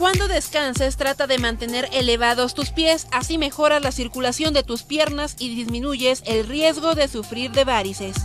Cuando descanses, trata de mantener elevados tus pies, así mejoras la circulación de tus piernas y disminuyes el riesgo de sufrir de varices.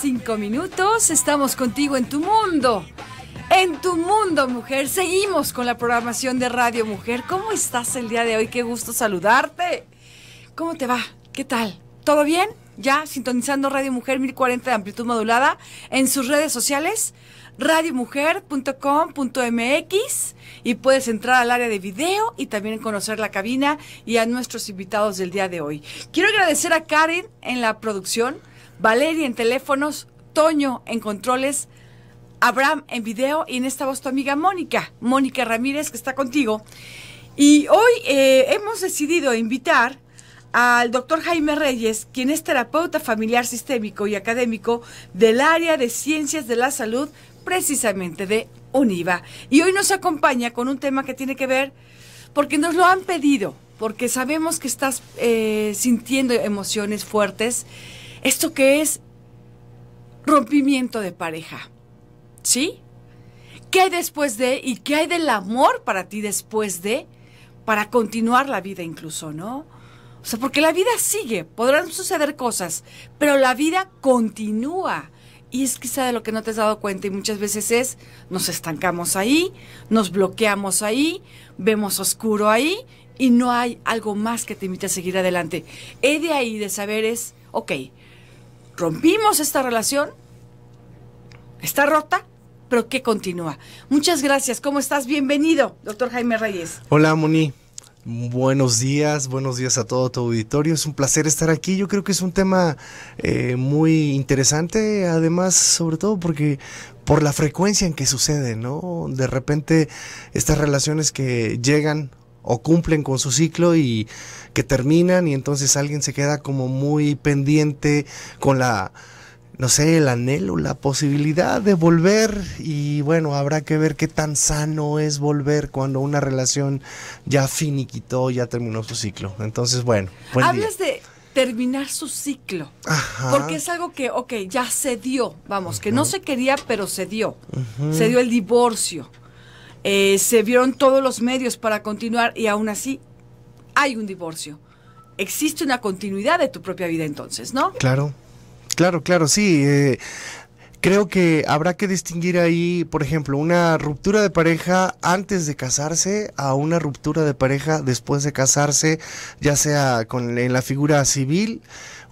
Cinco minutos, estamos contigo en tu mundo. En tu mundo, mujer. Seguimos con la programación de Radio Mujer. ¿Cómo estás el día de hoy? Qué gusto saludarte. ¿Cómo te va? ¿Qué tal? ¿Todo bien? Ya sintonizando Radio Mujer 1040 de amplitud modulada en sus redes sociales, radiomujer.com.mx y puedes entrar al área de video y también conocer la cabina y a nuestros invitados del día de hoy. Quiero agradecer a Karen en la producción Valeria en teléfonos, Toño en controles, Abraham en video y en esta voz tu amiga Mónica, Mónica Ramírez que está contigo. Y hoy eh, hemos decidido invitar al doctor Jaime Reyes, quien es terapeuta familiar sistémico y académico del área de ciencias de la salud, precisamente de UNIVA. Y hoy nos acompaña con un tema que tiene que ver, porque nos lo han pedido, porque sabemos que estás eh, sintiendo emociones fuertes esto que es rompimiento de pareja. ¿Sí? ¿Qué hay después de y qué hay del amor para ti después de para continuar la vida incluso, ¿no? O sea, porque la vida sigue, podrán suceder cosas, pero la vida continúa. Y es quizá de lo que no te has dado cuenta y muchas veces es, nos estancamos ahí, nos bloqueamos ahí, vemos oscuro ahí y no hay algo más que te invite a seguir adelante. He de ahí de saber es, ok, rompimos esta relación, está rota, pero que continúa. Muchas gracias, ¿cómo estás? Bienvenido, doctor Jaime Reyes. Hola, Moni. Buenos días, buenos días a todo tu auditorio. Es un placer estar aquí. Yo creo que es un tema eh, muy interesante, además, sobre todo porque por la frecuencia en que sucede, ¿no? De repente estas relaciones que llegan o cumplen con su ciclo y que terminan y entonces alguien se queda como muy pendiente con la, no sé, el anhelo, la posibilidad de volver y bueno, habrá que ver qué tan sano es volver cuando una relación ya finiquitó, ya terminó su ciclo. Entonces, bueno. Hablas de terminar su ciclo. Porque es algo que, ok, ya se dio, vamos, que no se quería, pero se dio. Se dio el divorcio eh, se vieron todos los medios para continuar y aún así hay un divorcio. Existe una continuidad de tu propia vida entonces, ¿no? Claro, claro, claro, sí. Eh, creo que habrá que distinguir ahí, por ejemplo, una ruptura de pareja antes de casarse a una ruptura de pareja después de casarse, ya sea con, en la figura civil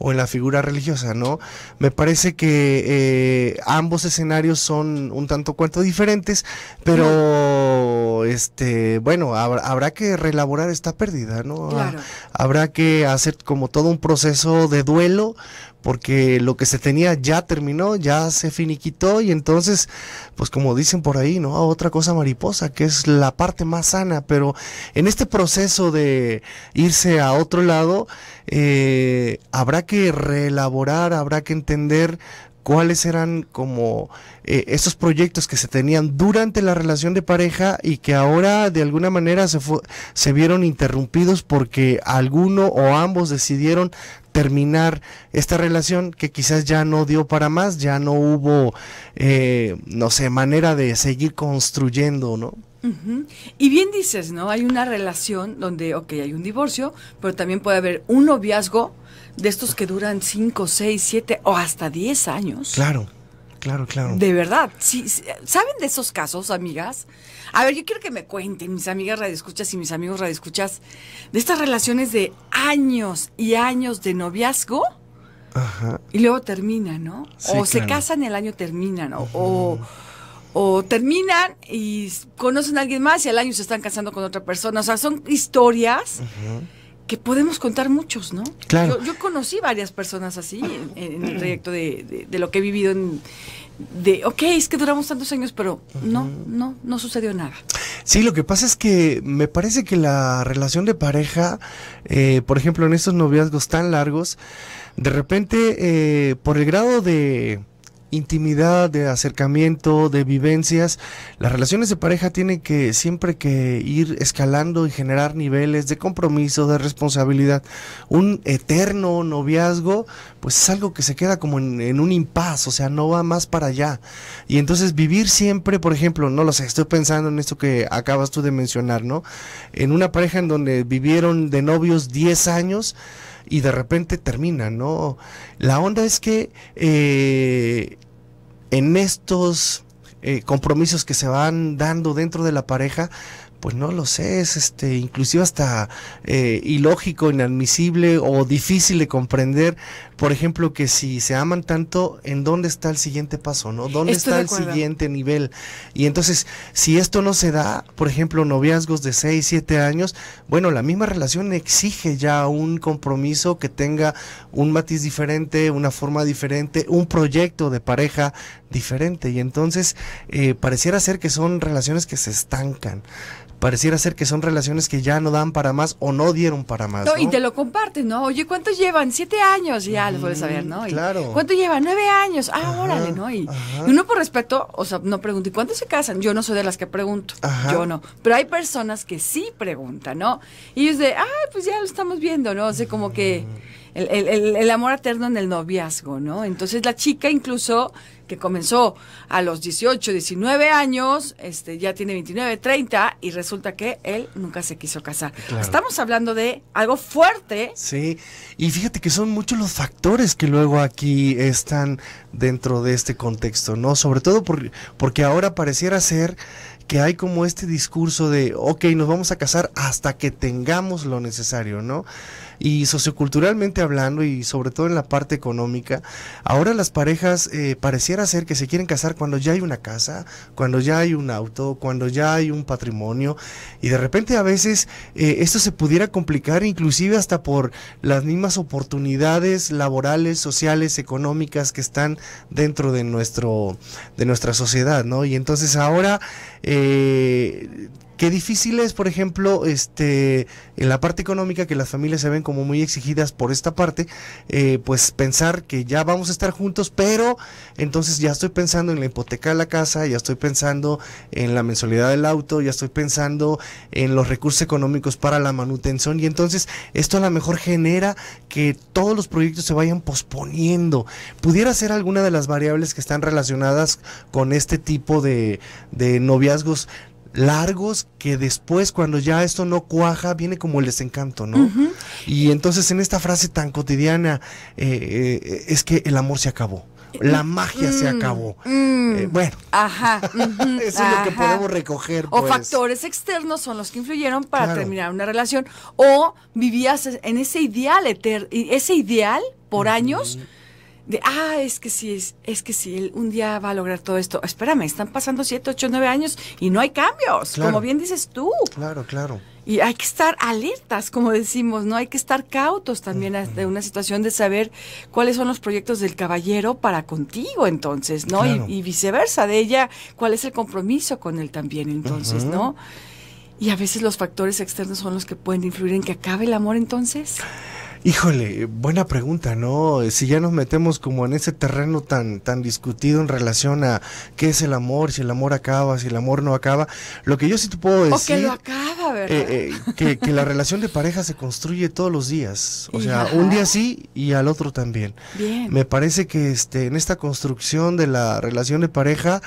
o en la figura religiosa, ¿no? Me parece que eh, ambos escenarios son un tanto cuanto diferentes, pero este, bueno, habrá, que relaborar esta pérdida, ¿no? Ah, habrá que hacer como todo un proceso de duelo porque lo que se tenía ya terminó, ya se finiquitó y entonces, pues como dicen por ahí, ¿no? Otra cosa mariposa, que es la parte más sana, pero en este proceso de irse a otro lado, eh, habrá que reelaborar, habrá que entender cuáles eran como eh, estos proyectos que se tenían durante la relación de pareja y que ahora de alguna manera se, se vieron interrumpidos porque alguno o ambos decidieron terminar esta relación que quizás ya no dio para más, ya no hubo, eh, no sé, manera de seguir construyendo, ¿no? Y bien dices, ¿no? Hay una relación donde, ok, hay un divorcio, pero también puede haber un noviazgo de estos que duran 5, 6, 7 o hasta 10 años. Claro, claro, claro. De verdad, sí, ¿saben de esos casos, amigas? A ver, yo quiero que me cuenten, mis amigas radioescuchas y mis amigos radioescuchas, de estas relaciones de años y años de noviazgo. Ajá. Y luego terminan, ¿no? o se casan y el año terminan, o, o, terminan y conocen a alguien más y al año se están casando con otra persona. O sea, son historias. Ajá que podemos contar muchos, ¿no? Claro. Yo, conocí varias personas así en, el trayecto de, lo que he vivido en de ok, es que duramos tantos años, pero no, no, no sucedió nada. Sí, lo que pasa es que me parece que la relación de pareja, eh, por ejemplo, en estos noviazgos tan largos, de repente, eh, por el grado de intimidad, de acercamiento, de vivencias. Las relaciones de pareja tienen que siempre que ir escalando y generar niveles de compromiso, de responsabilidad. Un eterno noviazgo, pues es algo que se queda como en, un impas, o sea, no va más para allá. Y entonces vivir siempre, por ejemplo, no lo sé, estoy pensando en esto que acabas tú de mencionar, ¿no? En una pareja en donde vivieron de novios 10 años, y de repente termina, ¿no? La onda es que eh, en estos eh, compromisos que se van dando dentro de la pareja, pues no lo sé, es este, inclusive hasta eh, ilógico, inadmisible o difícil de comprender por ejemplo, que si se aman tanto, ¿en dónde está el siguiente paso? ¿No? ¿Dónde está el siguiente nivel? Y entonces, si esto no se da, por ejemplo, noviazgos de 6, 7 años, bueno, la misma relación exige ya un compromiso que tenga un matiz diferente, una forma diferente, un proyecto de pareja diferente. Y entonces, eh, pareciera ser que son relaciones que se estancan pareciera ser que son relaciones que ya no dan para más o no dieron para más. No, Y te lo comparten, ¿no? Oye, ¿cuántos llevan? Siete años, ya les lo puedes saber, ¿no? claro. ¿Cuánto llevan? Nueve años. Ah, órale, ¿no? Y, uno por respeto, o sea, no pregunta, ¿y cuántos se casan? Yo no soy de las que pregunto, yo no. Pero hay personas que sí preguntan, ¿no? Y es de, ah, pues ya lo estamos viendo, ¿no? O sea, como que... Mm el, amor eterno en el noviazgo, ¿no? Entonces la chica incluso que comenzó a los 18, 19 años, este ya tiene 29, 30 y resulta que él nunca se quiso casar. Estamos hablando de algo fuerte. Sí, y fíjate que son muchos los factores que luego aquí están dentro de este contexto, ¿no? Sobre todo porque ahora pareciera ser que hay como este discurso de, ok, nos vamos a casar hasta que tengamos lo necesario, ¿no? y socioculturalmente hablando y sobre todo en la parte económica, ahora las parejas eh, pareciera ser que se quieren casar cuando ya hay una casa, cuando ya hay un auto, cuando ya hay un patrimonio y de repente a veces eh, esto se pudiera complicar inclusive hasta por las mismas oportunidades laborales, sociales, económicas que están dentro de nuestro de nuestra sociedad, ¿no? Y entonces ahora eh, Qué difícil es, por ejemplo, este, en la parte económica, que las familias se ven como muy exigidas por esta parte, eh, pues pensar que ya vamos a estar juntos, pero entonces ya estoy pensando en la hipoteca de la casa, ya estoy pensando en la mensualidad del auto, ya estoy pensando en los recursos económicos para la manutención y entonces esto a lo mejor genera que todos los proyectos se vayan posponiendo. ¿Pudiera ser alguna de las variables que están relacionadas con este tipo de, de noviazgos largos que después cuando ya esto no cuaja viene como el desencanto, ¿no? Y entonces en esta frase tan cotidiana eh, eh, es que el amor se acabó. La mm, magia se mm, acabó. Mm. Eh, bueno, ajá, eso es lo que podemos recoger. O pues. factores externos son los que influyeron para terminar una relación. O vivías e, en ese ideal, y ese ideal por años de, ah, es que sí, es, que sí, un día va a lograr todo esto. Espérame, están pasando siete, ocho, nueve años y no hay cambios, como bien dices tú. Claro, claro. Y hay que estar alertas, como decimos, ¿no? Hay que estar cautos también de una situación de saber cuáles son los proyectos del caballero para contigo, entonces, ¿no? Y, viceversa, de ella, cuál es el compromiso con él también, entonces, ¿no? Y a veces los factores externos son los que pueden influir en que acabe el amor, entonces. Híjole, buena pregunta, ¿no? Si ya nos metemos como en ese terreno tan, tan discutido en relación a qué es el amor, si el amor acaba, si el amor no acaba, lo que yo sí te puedo decir... O que lo acaba, ¿verdad? Eh, eh, que, la relación de pareja se construye todos los días, o sea, un día sí y al otro también. Bien. Me parece que este, en esta construcción de la relación de pareja...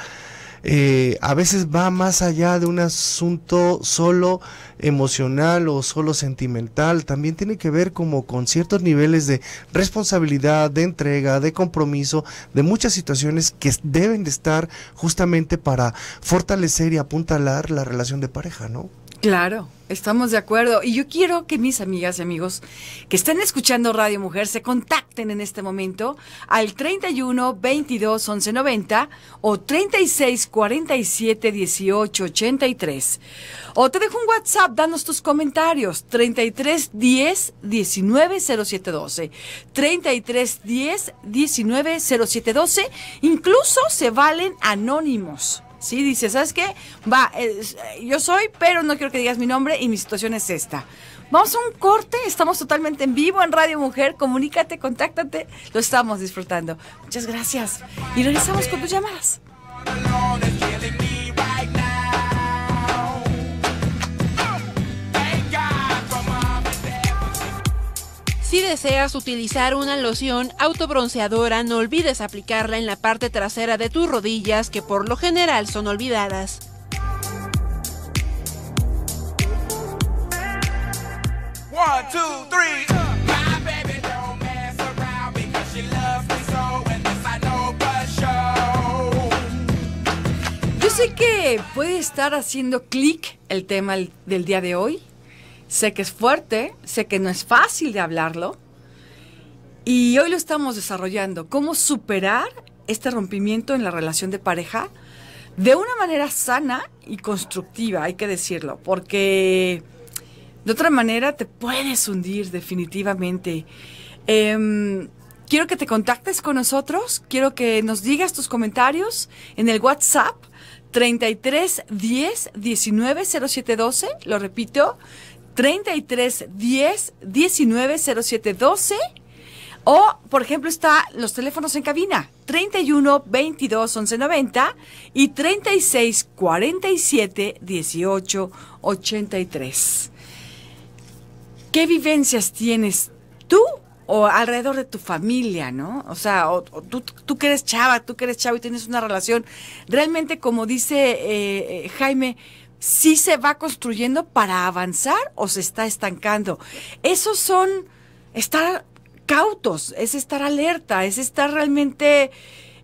Eh, a veces va más allá de un asunto solo emocional o solo sentimental, también tiene que ver como con ciertos niveles de responsabilidad, de entrega, de compromiso, de muchas situaciones que deben de estar justamente para fortalecer y apuntalar la relación de pareja, ¿no? Claro, estamos de acuerdo. Y yo quiero que mis amigas y amigos que estén escuchando Radio Mujer se contacten en este momento al 31 22 11 90 o 36 47 18 83. O te dejo un WhatsApp, danos tus comentarios. 33 10 19 07 12. 33 10 19 07 12. Incluso se valen anónimos. Sí, dice, ¿sabes qué? Va, eh, yo soy, pero no quiero que digas mi nombre y mi situación es esta. Vamos a un corte, estamos totalmente en vivo en Radio Mujer, comunícate, contáctate, lo estamos disfrutando. Muchas gracias. Y regresamos con tus llamadas. Si deseas utilizar una loción autobronceadora, no olvides aplicarla en la parte trasera de tus rodillas, que por lo general son olvidadas. Yo sé que puede estar haciendo clic el tema del día de hoy, Sé que es fuerte, sé que no es fácil de hablarlo. Y hoy lo estamos desarrollando. ¿Cómo superar este rompimiento en la relación de pareja? de una manera sana y constructiva, hay que decirlo, porque de otra manera te puedes hundir definitivamente. Em, quiero que te contactes con nosotros, quiero que nos digas tus comentarios en el WhatsApp 33 10 19 07 12, lo repito, 33 10 19 07 12 o, por ejemplo, está los teléfonos en cabina, 31 22 11 90 y 36 47 18 83. ¿Qué vivencias tienes tú o alrededor de tu familia, no? O sea, tú, que eres chava, tú que eres chavo y tienes una relación. Realmente, como dice eh, eh, Jaime, si se va construyendo para avanzar o se está estancando. Esos son estar cautos, es estar alerta, es estar realmente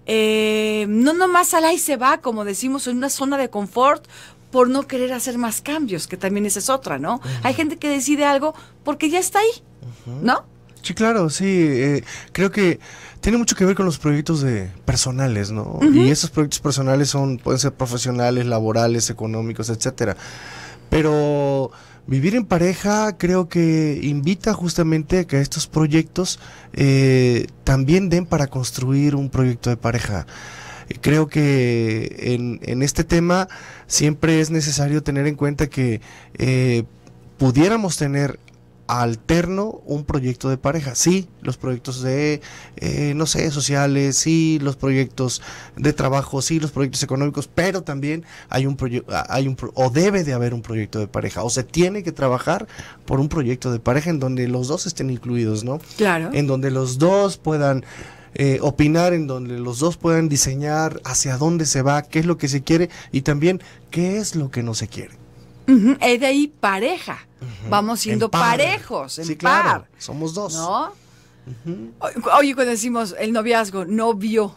eh, no nomás al ahí se va, como decimos, en una zona de confort por no querer hacer más cambios, que también esa es otra, ¿no? Hay gente que decide algo porque ya está ahí, ¿no? Sí, claro, sí. Eh, creo que tiene mucho que ver con los proyectos de personales, ¿no? Y esos proyectos personales son pueden ser profesionales, laborales, económicos, etcétera. Pero vivir en pareja creo que invita justamente a que estos proyectos eh, también den para construir un proyecto de pareja creo que en, este tema siempre es necesario tener en cuenta que eh, pudiéramos tener alterno un proyecto de pareja. Sí, los proyectos de, eh, no sé, sociales, sí, los proyectos de trabajo, sí, los proyectos económicos, pero también hay un proyecto, ah, hay un, o debe de haber un proyecto de pareja, o se tiene que trabajar por un proyecto de pareja en donde los dos estén incluidos, ¿no? Claro. En donde los dos puedan eh, opinar, en donde los dos puedan diseñar hacia dónde se va, qué es lo que se quiere y también qué es lo que no se quiere. Es de ahí pareja. Vamos siendo parejos, en sí, Claro. Somos dos. Oye, cuando decimos el noviazgo, no vio,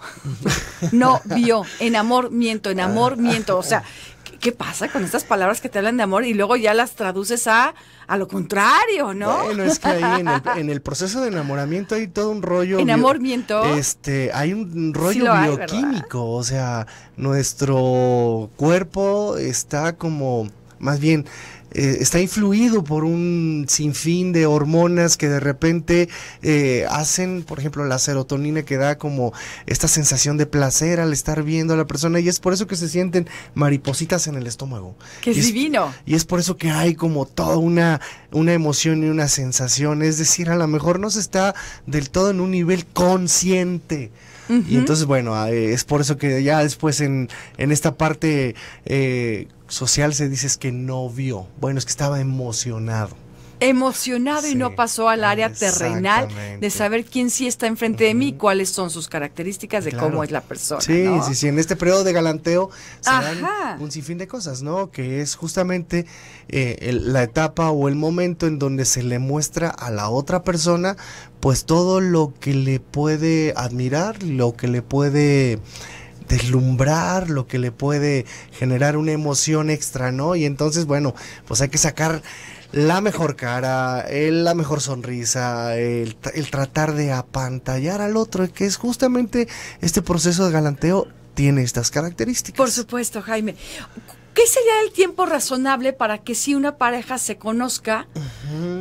no vio, en miento, enamor ah. miento, o sea, ¿qué, pasa con estas palabras que te hablan de amor y luego ya las traduces a, a lo contrario, no? Bueno, es que ahí en el, proceso de enamoramiento hay todo un rollo. En miento. Este, hay un rollo bioquímico, o sea, nuestro cuerpo está como más bien eh, está influido por un sinfín de hormonas que de repente eh, hacen, por ejemplo, la serotonina que da como esta sensación de placer al estar viendo a la persona y es por eso que se sienten maripositas en el estómago. Que es, divino. Y es por eso que hay como toda una, una emoción y una sensación, es decir, a lo mejor no se está del todo en un nivel consciente. Y entonces, bueno, eh, es por eso que ya después en, en esta parte social se dice es que no vio. Bueno, es que estaba emocionado emocionado y no pasó al área terrenal de saber quién sí está enfrente de mí cuáles son sus características de cómo es la persona. Sí, sí, sí. En este periodo de galanteo se un sinfín de cosas, ¿no? Que es justamente eh, la etapa o el momento en donde se le muestra a la otra persona, pues todo lo que le puede admirar, lo que le puede deslumbrar, lo que le puede generar una emoción extra, ¿no? Y entonces, bueno, pues hay que sacar la mejor cara, la mejor sonrisa, el, tratar de apantallar al otro, que es justamente este proceso de galanteo tiene estas características. Por supuesto, Jaime. ¿Qué sería el tiempo razonable para que si una pareja se conozca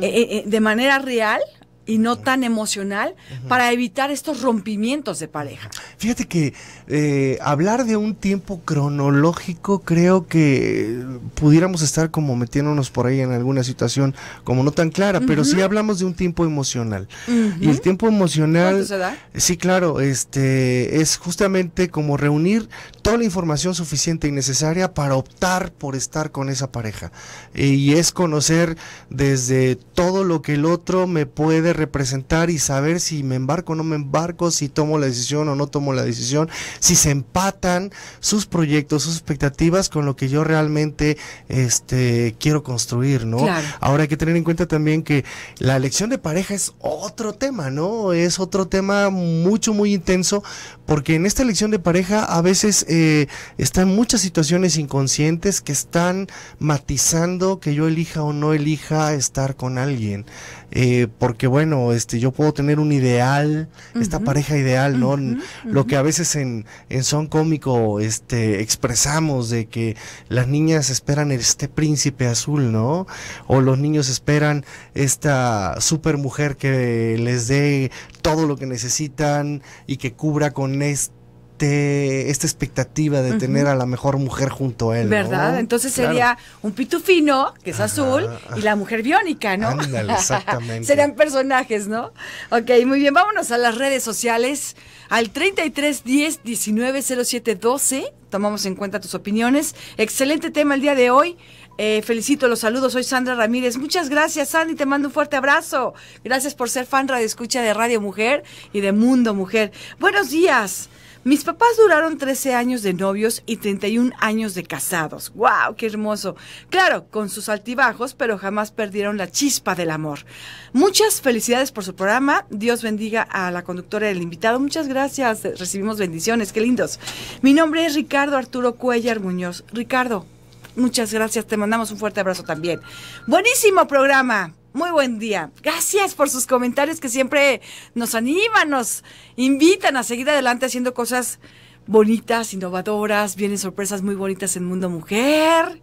eh, eh, de manera real, y no tan emocional para evitar estos rompimientos de pareja. Fíjate que eh, hablar de un tiempo cronológico creo que pudiéramos estar como metiéndonos por ahí en alguna situación como no tan clara, pero sí hablamos de un tiempo emocional. Y el tiempo emocional... Sí, claro, este es justamente como reunir toda la información suficiente y necesaria para optar por estar con esa pareja. y es conocer desde todo lo que el otro me puede representar y saber si me embarco o no me embarco, si tomo la decisión o no tomo la decisión, si se empatan sus proyectos, sus expectativas con lo que yo realmente este, quiero construir, ¿no? Ahora hay que tener en cuenta también que la elección de pareja es otro tema, ¿no? Es otro tema mucho, muy intenso, porque en esta elección de pareja a veces eh, están muchas situaciones inconscientes que están matizando que yo elija o no elija estar con alguien. Eh, porque bueno, bueno, este, yo puedo tener un ideal, esta pareja ideal, ¿no? Lo que a veces en, en son cómico, este, expresamos de que las niñas esperan este príncipe azul, ¿no? O los niños esperan esta super mujer que les dé todo lo que necesitan y que cubra con este este, esta expectativa de tener a la mejor mujer junto a él. ¿Verdad? Entonces sería un pitufino, que es azul, y la mujer biónica, ¿no? Ándale, exactamente. Serían personajes, ¿no? Ok, muy bien, vámonos a las redes sociales, al 33 10 19 07 12. Tomamos en cuenta tus opiniones. Excelente tema el día de hoy. Eh, felicito los saludos, soy Sandra Ramírez. Muchas gracias, Sandy, te mando un fuerte abrazo. Gracias por ser fan radio escucha de Radio Mujer y de Mundo Mujer. Buenos días. Mis papás duraron 13 años de novios y 31 años de casados. ¡Wow! ¡Qué hermoso! Claro, con sus altibajos, pero jamás perdieron la chispa del amor. Muchas felicidades por su programa. Dios bendiga a la conductora del invitado. Muchas gracias. Recibimos bendiciones. ¡Qué lindos! Mi nombre es Ricardo Arturo Cuellar Muñoz. Ricardo, muchas gracias. Te mandamos un fuerte abrazo también. Buenísimo programa. Muy buen día. Gracias por sus comentarios que siempre nos animan, nos invitan a seguir adelante haciendo cosas bonitas, innovadoras. Vienen sorpresas muy bonitas en Mundo Mujer.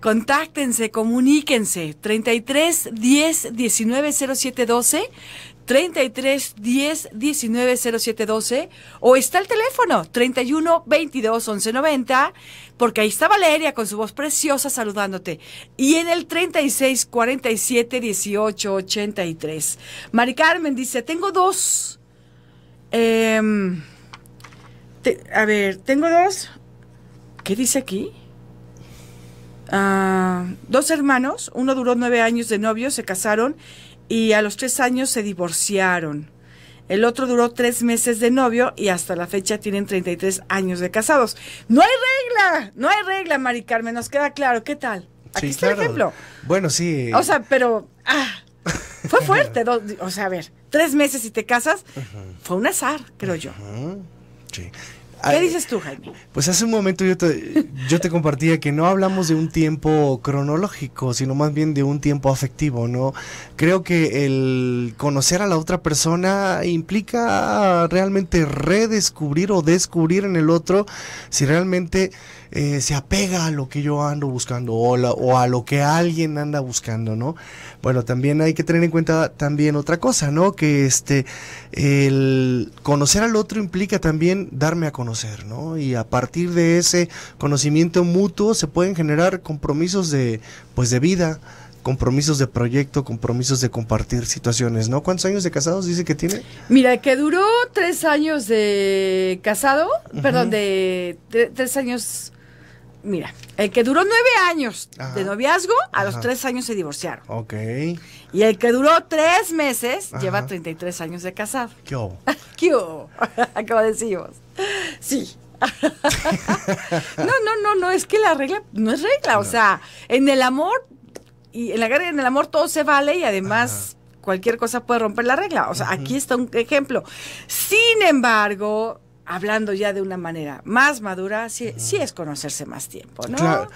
Contáctense, comuníquense. 33 10 19 07 12 33 10 19 07 12 o está el teléfono 31 22 11 90 porque ahí está Valeria con su voz preciosa saludándote y en el 36 47 18 83 Mari Carmen dice tengo dos em, a ver tengo dos ¿qué dice aquí? Ah, dos hermanos, uno duró nueve años de novio, se casaron y a los tres años se divorciaron. El otro duró tres meses de novio y hasta la fecha tienen 33 años de casados. No hay regla, no hay regla, Mari Carmen, nos queda claro. ¿Qué tal? Aquí está el ejemplo. Bueno, sí. O sea, pero... Ah, fue fuerte, o sea, a ver, tres meses y te casas, fue un azar, creo yo. Sí. ¿Qué dices tú, Jaime? Pues hace un momento yo te, yo te compartía que no hablamos de un tiempo cronológico, sino más bien de un tiempo afectivo, ¿no? Creo que el conocer a la otra persona implica realmente redescubrir o descubrir en el otro si realmente eh, se apega a lo que yo ando buscando o, a lo que alguien anda buscando, ¿no? Bueno, también hay que tener en cuenta también otra cosa, ¿no? Que este, el conocer al otro implica también darme a conocer, ¿no? Y a partir de ese conocimiento mutuo se pueden generar compromisos de, pues, de vida, compromisos de proyecto, compromisos de compartir situaciones, ¿no? ¿Cuántos años de casados dice que tiene? Mira, que duró tres años de casado, perdón, de tres años mira, el que duró nueve años de noviazgo, a los tres años se divorciaron. Ok. Y el que duró tres meses, treinta lleva 33 años de casado. ¿Qué hubo? ¿Qué hubo? decir. Sí. no, no, no, no, es que la regla no es regla. O sea, en el amor, y en la guerra en el amor todo se vale y además cualquier cosa puede romper la regla. O sea, aquí está un ejemplo. Sin embargo, hablando ya de una manera más madura, sí, es conocerse más tiempo, ¿no? Claro.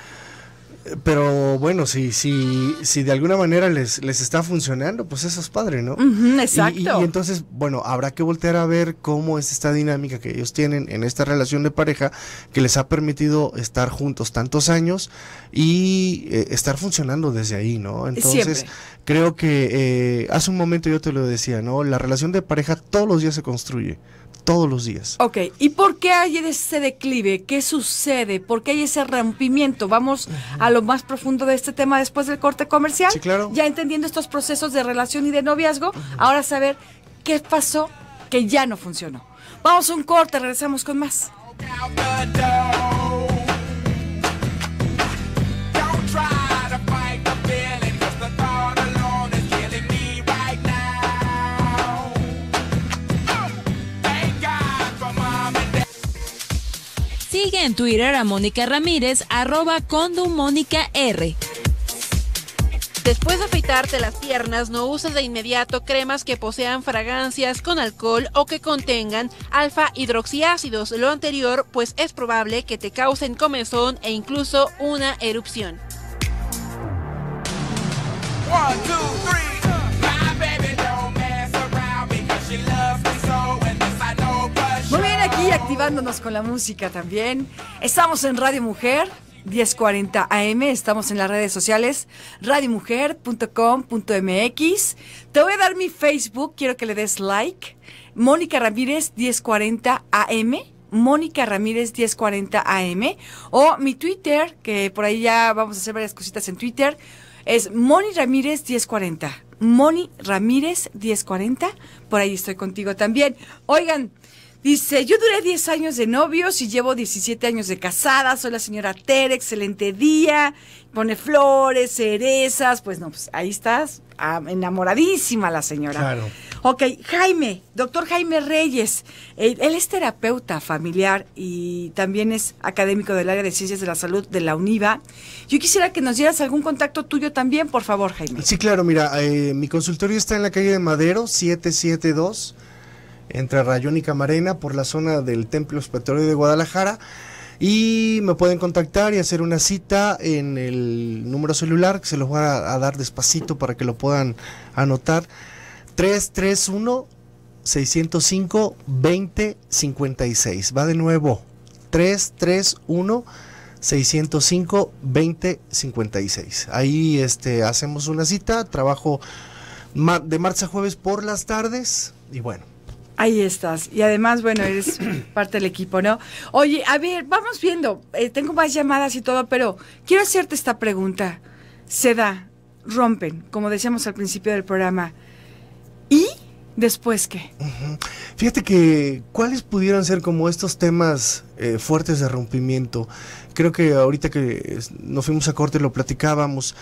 Pero bueno, si, si, si de alguna manera les, les está funcionando, pues eso es padre, ¿no? exacto. Y, entonces, bueno, habrá que voltear a ver cómo es esta dinámica que ellos tienen en esta relación de pareja que les ha permitido estar juntos tantos años y eh, estar funcionando desde ahí, ¿no? Entonces, creo que eh, hace un momento yo te lo decía, ¿no? La relación de pareja todos los días se construye todos los días. Ok, ¿y por qué hay ese declive? ¿Qué sucede? ¿Por qué hay ese rompimiento? Vamos a lo más profundo de este tema después del corte comercial. Sí, claro. Ya entendiendo estos procesos de relación y de noviazgo, ahora saber qué pasó que ya no funcionó. Vamos a un corte, regresamos con más. Sigue en Twitter a Mónica Ramírez, arroba Después de afeitarte las piernas, no uses de inmediato cremas que posean fragancias con alcohol o que contengan alfa hidroxiácidos, lo anterior pues es probable que te causen comezón e incluso una erupción. activándonos con la música también. Estamos en Radio Mujer. 1040 AM, estamos en las redes sociales radiomujer.com.mx. Te voy a dar mi Facebook, quiero que le des like. Mónica Ramírez 1040 AM. Mónica Ramírez 1040 AM o mi Twitter, que por ahí ya vamos a hacer varias cositas en Twitter, es Moni Ramírez 1040. Moni Ramírez 1040, por ahí estoy contigo también. Oigan, Dice, yo duré 10 años de novios y llevo 17 años de casada, soy la señora Tere, excelente día, pone flores, cerezas, pues no, pues ahí estás, enamoradísima la señora. Claro. Ok, Jaime, doctor Jaime Reyes, eh, él, es terapeuta familiar y también es académico del área de ciencias de la salud de la UNIVA. Yo quisiera que nos dieras algún contacto tuyo también, por favor, Jaime. Sí, claro, mira, eh, mi consultorio está en la calle de Madero, 772 entre Rayón y Camarena por la zona del Templo Expiatorio de Guadalajara. Y me pueden contactar y hacer una cita en el número celular, que se los voy a, dar despacito para que lo puedan anotar. 331-605-2056. Va de nuevo. 331-605-2056. Ahí este, hacemos una cita. Trabajo de marcha a jueves por las tardes. Y bueno, Ahí estás. Y además, bueno, eres parte del equipo, ¿no? Oye, a ver, vamos viendo. Eh, tengo más llamadas y todo, pero quiero hacerte esta pregunta. Se da, rompen, como decíamos al principio del programa. ¿Y después qué? Fíjate que, ¿cuáles pudieran ser como estos temas eh, fuertes de rompimiento? Creo que ahorita que nos fuimos a corte lo platicábamos.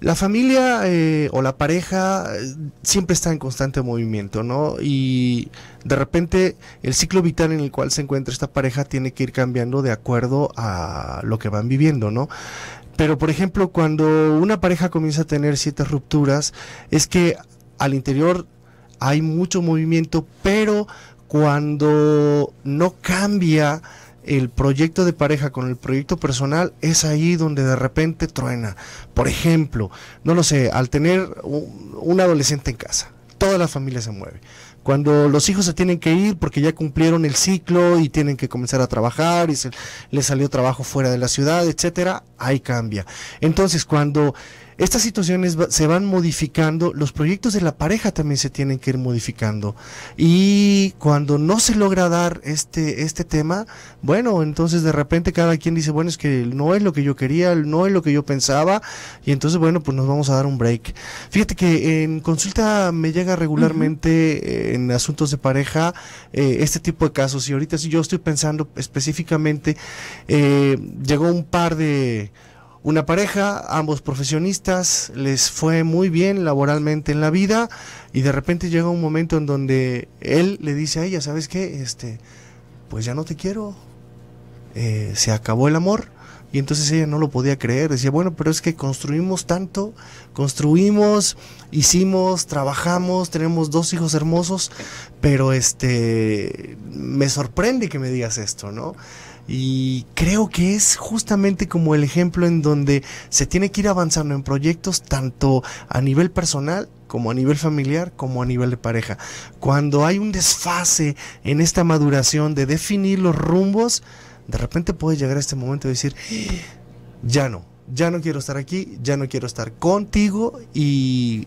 La familia eh, o la pareja eh, siempre está en constante movimiento, ¿no? Y de repente el ciclo vital en el cual se encuentra esta pareja tiene que ir cambiando de acuerdo a lo que van viviendo, ¿no? Pero por ejemplo, cuando una pareja comienza a tener ciertas rupturas, es que al interior hay mucho movimiento, pero cuando no cambia el proyecto de pareja con el proyecto personal, es ahí donde de repente truena. Por ejemplo, no lo sé, al tener un, adolescente en casa, toda la familia se mueve cuando los hijos se tienen que ir porque ya cumplieron el ciclo y tienen que comenzar a trabajar y se les salió trabajo fuera de la ciudad, etcétera, ahí cambia. Entonces, cuando estas situaciones se van modificando, los proyectos de la pareja también se tienen que ir modificando. Y cuando no se logra dar este, este tema, bueno, entonces de repente cada quien dice, bueno, es que no es lo que yo quería, no es lo que yo pensaba, y entonces, bueno, pues nos vamos a dar un break. Fíjate que en consulta me llega regularmente eh, en asuntos de pareja eh, este tipo de casos, y ahorita si yo estoy pensando específicamente, eh, llegó un par de una pareja, ambos profesionistas, les fue muy bien laboralmente en la vida y de repente llega un momento en donde él le dice a ella, ¿sabes qué? Este, pues ya no te quiero, eh, se acabó el amor. Y entonces ella no lo podía creer, decía, bueno, pero es que construimos tanto, construimos, hicimos, trabajamos, tenemos dos hijos hermosos, pero este, me sorprende que me digas esto, ¿no? Y creo que es justamente como el ejemplo en donde se tiene que ir avanzando en proyectos tanto a nivel personal como a nivel familiar, como a nivel de pareja. Cuando hay un desfase en esta maduración de definir los rumbos, de repente puede llegar a este momento de decir, ah, ya no, ya no quiero estar aquí, ya no quiero estar contigo y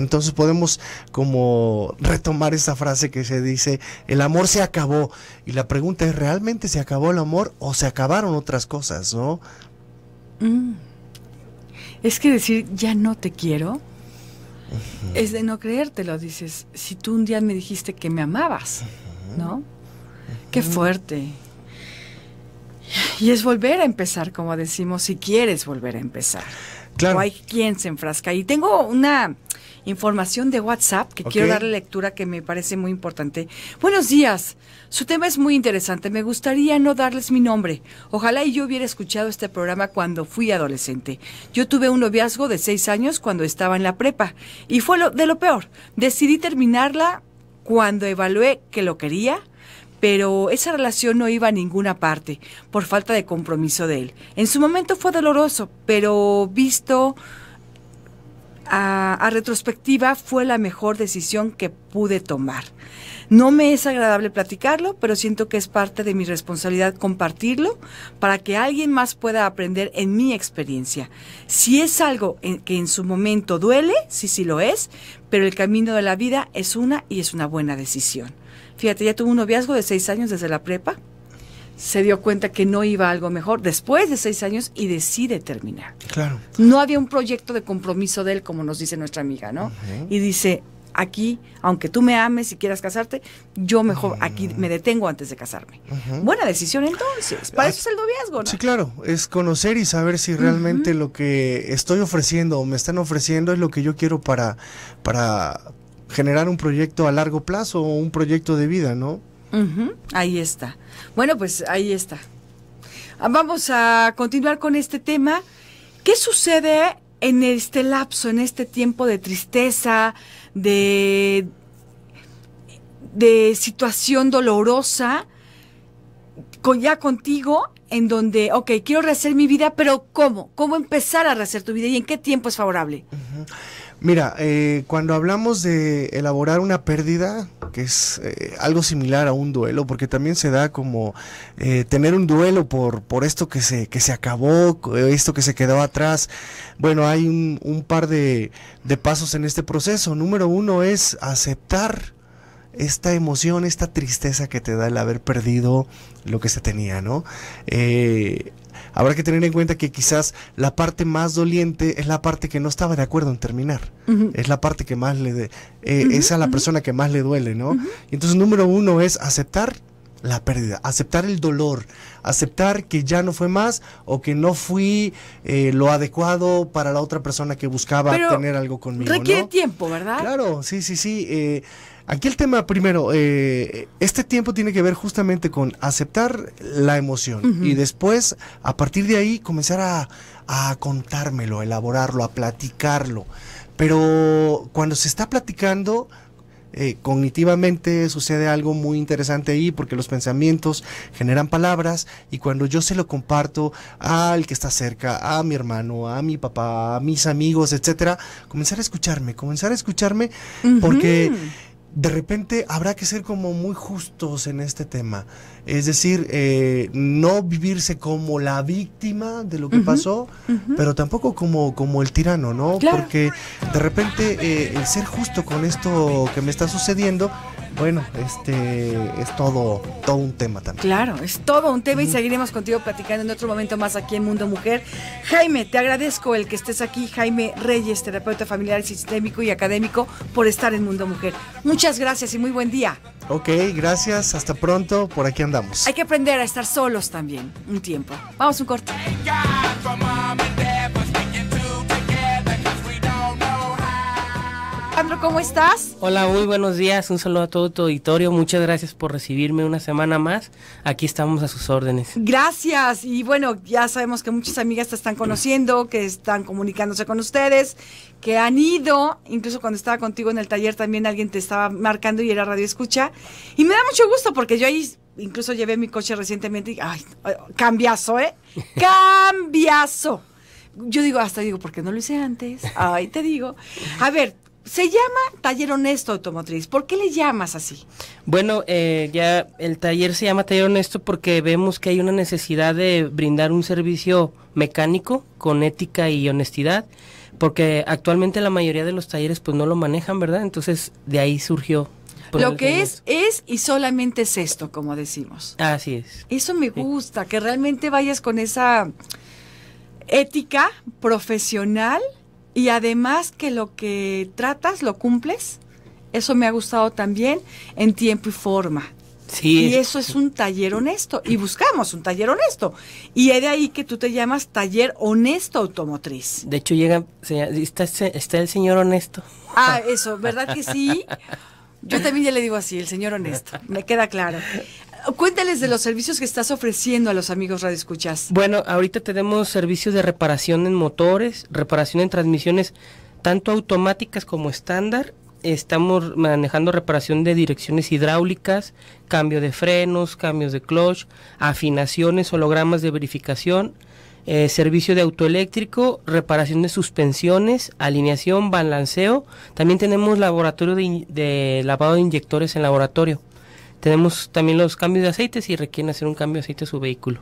entonces podemos como retomar esa frase que se dice, el amor se acabó. Y la pregunta es, ¿realmente se acabó el amor o se acabaron otras cosas, no? Mm. Es que decir, ya no te quiero, es de no creértelo, dices, si tú un día me dijiste que me amabas, ¿no? Qué fuerte. Y es volver a empezar, como decimos, si quieres volver a empezar. Claro. hay quien se enfrasca. Y tengo una información de WhatsApp que quiero darle lectura que me parece muy importante. Buenos días. Su tema es muy interesante. Me gustaría no darles mi nombre. Ojalá yo hubiera escuchado este programa cuando fui adolescente. Yo tuve un noviazgo de seis años cuando estaba en la prepa y fue de lo peor. Decidí terminarla cuando evalué que lo quería, pero esa relación no iba a ninguna parte por falta de compromiso de él. En su momento fue doloroso, pero visto a, retrospectiva fue la mejor decisión que pude tomar. No me es agradable platicarlo, pero siento que es parte de mi responsabilidad compartirlo para que alguien más pueda aprender en mi experiencia. Si es algo que en su momento duele, sí, sí lo es, pero el camino de la vida es una y es una buena decisión. Fíjate, ya tuve un noviazgo de seis años desde la prepa se dio cuenta que no iba algo mejor después de seis años y decide terminar. Claro. No había un proyecto de compromiso de él, como nos dice nuestra amiga, ¿no? Y dice, aquí, aunque tú me ames y quieras casarte, yo mejor aquí ah. me detengo antes de casarme. Buena decisión entonces, para ah, eso es el noviazgo, ¿no? Sí, claro, es conocer y saber si realmente lo que estoy ofreciendo o me están ofreciendo es lo que yo quiero para, para generar un proyecto a largo plazo o un proyecto de vida, ¿no? Ahí está. Bueno, pues ahí está. Ah, vamos a continuar con este tema. ¿Qué sucede en este lapso, en este tiempo de tristeza, de, de situación dolorosa, con, ya contigo, en donde, ok, quiero rehacer mi vida, pero ¿cómo? ¿Cómo empezar a rehacer tu vida y en qué tiempo es favorable? Mira, eh, cuando hablamos de elaborar una pérdida, que es eh, algo similar a un duelo, porque también se da como eh, tener un duelo por, por esto que se, que se acabó, esto que se quedó atrás. Bueno, hay un, par de, de pasos en este proceso. Número uno es aceptar esta emoción, esta tristeza que te da el haber perdido lo que se tenía, ¿no? Eh, habrá que tener en cuenta que quizás la parte más doliente es la parte que no estaba de acuerdo en terminar. Es la parte que más le... Eh, es a la persona que más le duele, ¿no? Y entonces número uno es aceptar la pérdida, aceptar el dolor, aceptar que ya no fue más o que no fui eh, lo adecuado para la otra persona que buscaba tener algo conmigo. Requiere tiempo, ¿verdad? Claro, sí, sí, sí. Eh, Aquí el tema primero, eh, este tiempo tiene que ver justamente con aceptar la emoción y después, a partir de ahí, comenzar a, contármelo, a elaborarlo, a platicarlo. Pero cuando se está platicando, eh, cognitivamente sucede algo muy interesante ahí porque los pensamientos generan palabras y cuando yo se lo comparto al que está cerca, a mi hermano, a mi papá, a mis amigos, etcétera, comenzar a escucharme, comenzar a escucharme porque de repente habrá que ser como muy justos en este tema. Es decir, eh, no vivirse como la víctima de lo que pasó, pero tampoco como, como el tirano, ¿no? Porque de repente eh, el ser justo con esto que me está sucediendo, bueno, este es todo, todo un tema también. Claro, es todo un tema y seguiremos contigo platicando en otro momento más aquí en Mundo Mujer. Jaime, te agradezco el que estés aquí, Jaime Reyes, terapeuta familiar sistémico y académico, por estar en Mundo Mujer. Muchas gracias y muy buen día. Ok, gracias, hasta pronto, por aquí hay que aprender a estar solos también, un tiempo. Vamos un corte. Alejandro, ¿cómo estás? Hola, muy buenos días. Un saludo a todo tu auditorio. Muchas gracias por recibirme una semana más. Aquí estamos a sus órdenes. Gracias. Y bueno, ya sabemos que muchas amigas te están conociendo, que están comunicándose con ustedes, que han ido, incluso cuando estaba contigo en el taller también alguien te estaba marcando y era radio escucha. Y me da mucho gusto porque yo ahí incluso llevé mi coche recientemente y, ay, cambiazo, ¿eh? Cambiazo. Yo digo, hasta digo, ¿por qué no lo hice antes? Ay, te digo. A ver, se llama Taller Honesto Automotriz. ¿Por qué le llamas así? Bueno, eh, ya el taller se llama Taller Honesto porque vemos que hay una necesidad de brindar un servicio mecánico con ética y honestidad, porque actualmente la mayoría de los talleres pues no lo manejan, ¿verdad? Entonces de ahí surgió lo que es, es y solamente es esto, como decimos. Así es. Eso me gusta, que realmente vayas con esa ética profesional y además que lo que tratas lo cumples. Eso me ha gustado también en tiempo y forma. Sí. Y eso es un taller honesto. Y buscamos un taller honesto. Y es de ahí que tú te llamas taller honesto automotriz. De hecho, llega, está, está el señor honesto. Ah, eso, ¿verdad que sí? Yo también ya le digo así, el señor honesto, me queda claro. Cuéntales de los servicios que estás ofreciendo a los amigos Escuchas. Bueno, ahorita tenemos servicios de reparación en motores, reparación en transmisiones, tanto automáticas como estándar. Estamos manejando reparación de direcciones hidráulicas, cambio de frenos, cambios de clutch, afinaciones, hologramas de verificación, eh, servicio de autoeléctrico, reparación de suspensiones, alineación, balanceo. También tenemos laboratorio de, lavado de inyectores en laboratorio. Tenemos también los cambios de aceite si requieren hacer un cambio de aceite a su vehículo.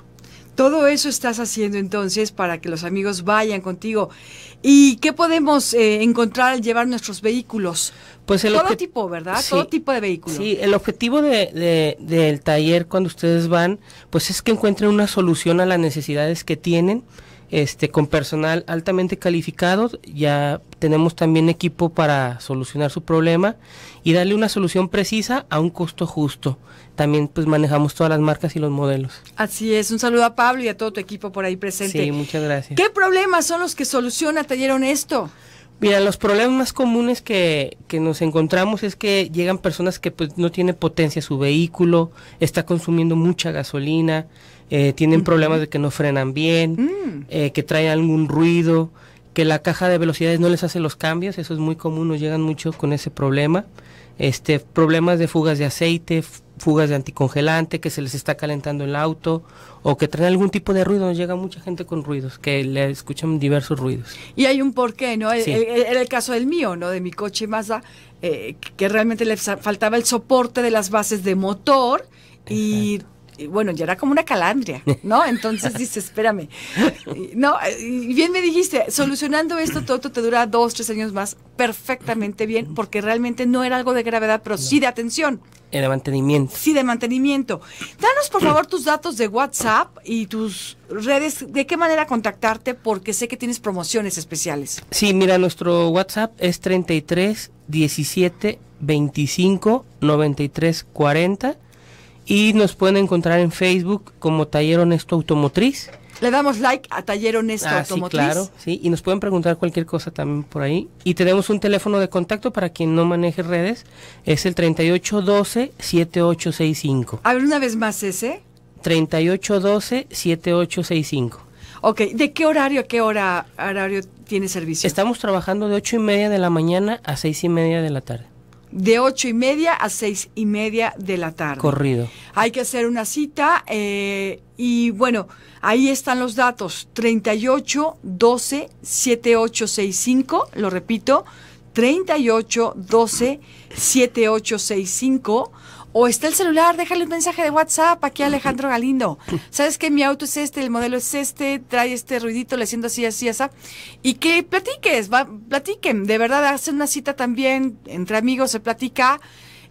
Todo eso estás haciendo entonces para que los amigos vayan contigo. ¿Y qué podemos eh, encontrar al llevar nuestros vehículos? Pues el Todo tipo, ¿verdad? Todo tipo de vehículos. Sí, el objetivo de, del taller cuando ustedes van, pues es que encuentren una solución a las necesidades que tienen este, con personal altamente calificado. Ya tenemos también equipo para solucionar su problema y darle una solución precisa a un costo justo. También pues manejamos todas las marcas y los modelos. Así es, un saludo a Pablo y a todo tu equipo por ahí presente. Sí, muchas gracias. ¿Qué problemas son los que soluciona dieron esto? Mira, los problemas más comunes que, que, nos encontramos es que llegan personas que pues, no tienen potencia su vehículo, está consumiendo mucha gasolina, eh, tienen problemas de que no frenan bien, mm. eh, que traen algún ruido, que la caja de velocidades no les hace los cambios, eso es muy común, nos llegan mucho con ese problema. Este, problemas de fugas de aceite, fugas de anticongelante, que se les está calentando el auto o que traen algún tipo de ruido. Nos llega mucha gente con ruidos, que le escuchan diversos ruidos. Y hay un porqué, ¿no? Era el, caso del mío, ¿no? De mi coche Mazda, eh, que realmente le faltaba el soporte de las bases de motor y bueno, ya era como una calandria, ¿no? Entonces dice, espérame. No, y bien me dijiste, solucionando esto, esto te dura dos, tres años más perfectamente bien, porque realmente no era algo de gravedad, pero sí de atención. Era mantenimiento. Sí, de mantenimiento. Danos, por favor, tus datos de WhatsApp y tus redes, de qué manera contactarte, porque sé que tienes promociones especiales. Sí, mira, nuestro WhatsApp es 33 17 25 93 40 y nos pueden encontrar en Facebook como Taller Honesto Automotriz. Le damos like a Taller Honesto ah, Automotriz. Sí, claro, sí, y nos pueden preguntar cualquier cosa también por ahí. Y tenemos un teléfono de contacto para quien no maneje redes, es el 3812-7865. A ver, una vez más ese. 3812-7865. Ok, ¿de qué horario a qué hora horario tiene servicio? Estamos trabajando de ocho y media de la mañana a seis y media de la tarde de ocho y media a seis y media de la tarde. Corrido. Hay que hacer una cita eh, y bueno, ahí están los datos, 38 12 7865, lo repito, 38 12 7865 o está el celular, déjale un mensaje de WhatsApp aquí a Alejandro Galindo. ¿Sabes que mi auto es este, el modelo es este, trae este ruidito, le siento así, así, así? Y que platiques, va, platiquen. De verdad, hacen una cita también entre amigos, se platica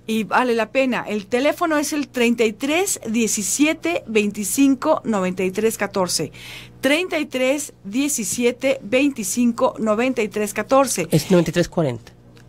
y vale la pena. El teléfono es el 33 17 25 93 14. 33 17 25 93 14. Es 93 40.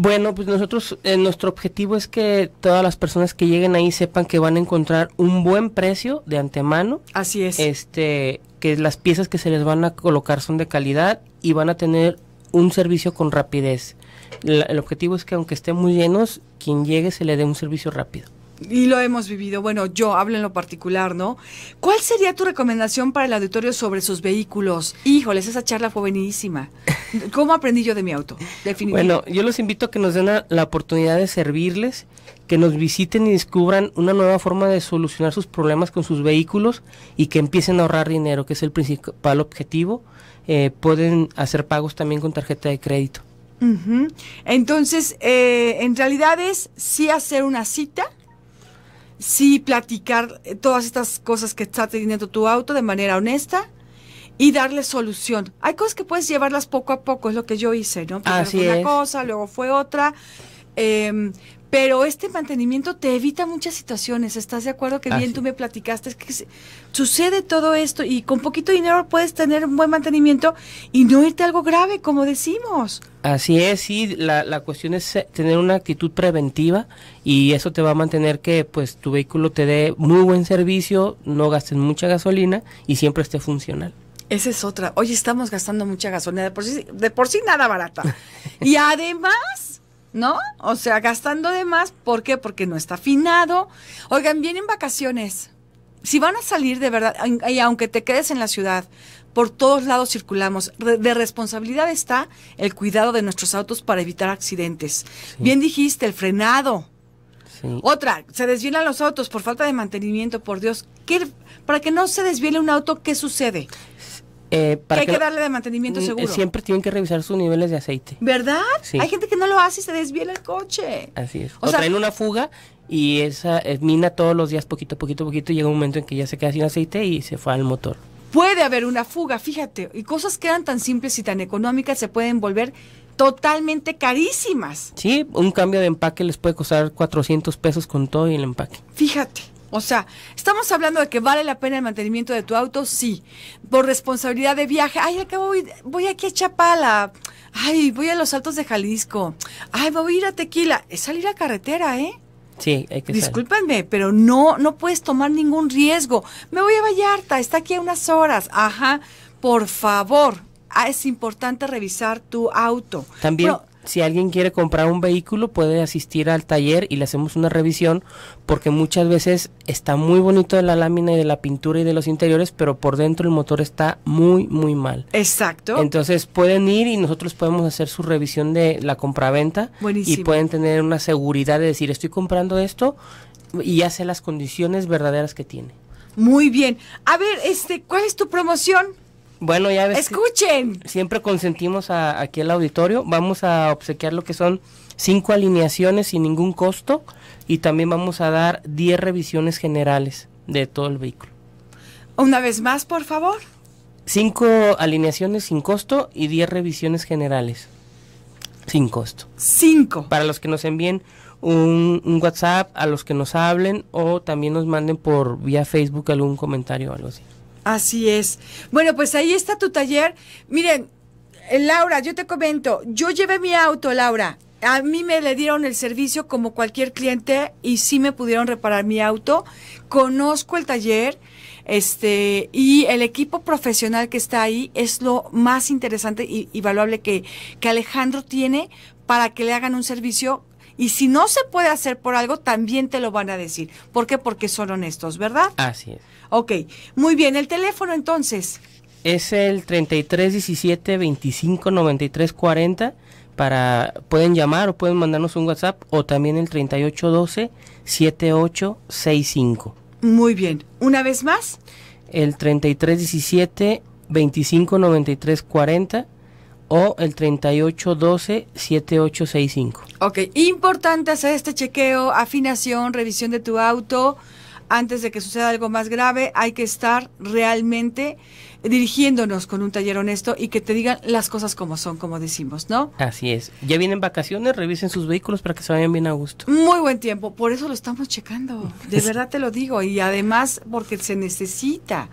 Bueno, pues nosotros, eh, nuestro objetivo es que todas las personas que lleguen ahí sepan que van a encontrar un buen precio de antemano. Así es. Este, que las piezas que se les van a colocar son de calidad y van a tener un servicio con rapidez. el objetivo es que aunque estén muy llenos, quien llegue se le dé un servicio rápido y lo hemos vivido. Bueno, yo hablo en lo particular, ¿no? ¿Cuál sería tu recomendación para el auditorio sobre sus vehículos? Híjoles, esa charla fue buenísima. ¿Cómo aprendí yo de mi auto? Bueno, yo los invito a que nos den la, oportunidad de servirles, que nos visiten y descubran una nueva forma de solucionar sus problemas con sus vehículos y que empiecen a ahorrar dinero, que es el principal objetivo. Eh, pueden hacer pagos también con tarjeta de crédito. Entonces, eh, en realidad es sí hacer una cita sí platicar eh, todas estas cosas que está teniendo tu auto de manera honesta y darle solución. Hay cosas que puedes llevarlas poco a poco, es lo que yo hice, ¿no? Primero fue una cosa, luego fue otra. Em, pero este mantenimiento te evita muchas situaciones. ¿Estás de acuerdo que ah, bien tú me platicaste? Es que sucede todo esto y con poquito dinero puedes tener un buen mantenimiento y no irte a algo grave, como decimos. Así es, sí, la, la cuestión es eh, tener una actitud preventiva y eso te va a mantener que pues tu vehículo te dé muy buen servicio, no gastes mucha gasolina y siempre esté funcional. Esa es otra. Hoy estamos gastando mucha gasolina, de por de por sí nada barata. y además ¿no? O sea, gastando de más, ¿por qué? Porque no está afinado. Oigan, vienen vacaciones. Si van a salir de verdad, y aunque te quedes en la ciudad, por todos lados circulamos. De responsabilidad está el cuidado de nuestros autos para evitar accidentes. Bien dijiste, el frenado. Otra, se desvían los autos por falta de mantenimiento, por Dios. para que no se desviele un auto, ¿qué sucede? Eh, que hay que, darle de mantenimiento mm, eh, seguro. Siempre tienen que revisar sus niveles de aceite. ¿Verdad? Hay gente que no lo hace y se desviela el coche. Así es. O, sea, traen una fuga y esa eh, mina todos los días poquito a poquito a poquito. Llega un momento en que ya se queda sin aceite y se fue al motor. Puede haber una fuga, fíjate. Y cosas que eran tan simples y tan económicas se pueden volver totalmente carísimas. Sí, un cambio de empaque les puede costar 400 pesos con todo y el empaque. Fíjate. O sea, estamos hablando de que vale la pena el mantenimiento de tu auto, sí. Por responsabilidad de viaje, ay, acabo voy, voy aquí a Chapala, ay, voy a los Altos de Jalisco, ay, voy a ir a Tequila. Es salir a carretera, ¿eh? Sí, hay que Discúlpenme, pero no, no puedes tomar ningún riesgo. Me voy a Vallarta, está aquí a unas horas. Ajá, por favor, ah, es importante revisar tu auto. También, si alguien quiere comprar un vehículo puede asistir al taller y le hacemos una revisión porque muchas veces está muy bonito de la lámina y de la pintura y de los interiores, pero por dentro el motor está muy, muy mal. Exacto. Entonces pueden ir y nosotros podemos hacer su revisión de la compraventa y pueden tener una seguridad de decir estoy comprando esto y ya sé las condiciones verdaderas que tiene. Muy bien. A ver, este, ¿cuál es tu promoción? Bueno, ya ves. Escuchen. Siempre consentimos a, aquí el auditorio. Vamos a obsequiar lo que son cinco alineaciones sin ningún costo y también vamos a dar 10 revisiones generales de todo el vehículo. Una vez más, por favor. Cinco alineaciones sin costo y 10 revisiones generales. Sin costo. Cinco. Para los que nos envíen un, un, WhatsApp, a los que nos hablen o también nos manden por vía Facebook algún comentario o algo así. Así es. Bueno, pues ahí está tu taller. Miren, eh, Laura, yo te comento, yo llevé mi auto, Laura. A mí me le dieron el servicio como cualquier cliente y sí me pudieron reparar mi auto. Conozco el taller. Este, y el equipo profesional que está ahí es lo más interesante y, y valuable que, que Alejandro tiene para que le hagan un servicio y si no se puede hacer por algo, también te lo van a decir. ¿Por qué? Porque son honestos, ¿verdad? Así es. Ok, muy bien. El teléfono entonces. Es el 3317-259340. para pueden llamar o pueden mandarnos un WhatsApp o también el 3812 7865. Muy bien. Una vez más. El 3317 259340 o el 3812-7865. Ok, importante hacer este chequeo, afinación, revisión de tu auto. Antes de que suceda algo más grave, hay que estar realmente dirigiéndonos con un taller honesto y que te digan las cosas como son, como decimos, ¿no? Así es. Ya vienen vacaciones, revisen sus vehículos para que se vayan bien a gusto. Muy buen tiempo, por eso lo estamos checando. De verdad te lo digo. Y además porque se necesita.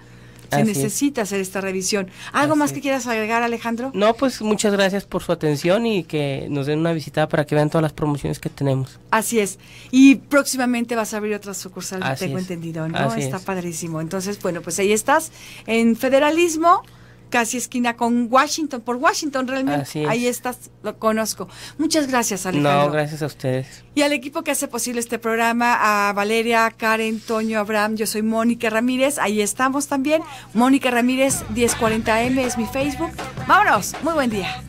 Se necesita hacer esta revisión. ¿Algo más que quieras agregar, Alejandro? No, pues muchas gracias por su atención y que nos den una visita para que vean todas las promociones que tenemos. Así es. Y próximamente vas a abrir otra sucursal, tengo entendido, ¿no? está padrísimo. Entonces, bueno, pues ahí estás en Federalismo casi esquina con Washington, por Washington realmente. Ahí estás, lo conozco. Muchas gracias, Alejandro. No, gracias a ustedes. Y al equipo que hace posible este programa, a Valeria, Karen, Toño, Abraham, yo soy Mónica Ramírez, ahí estamos también. Mónica Ramírez 1040M es mi Facebook. Vámonos, muy buen día.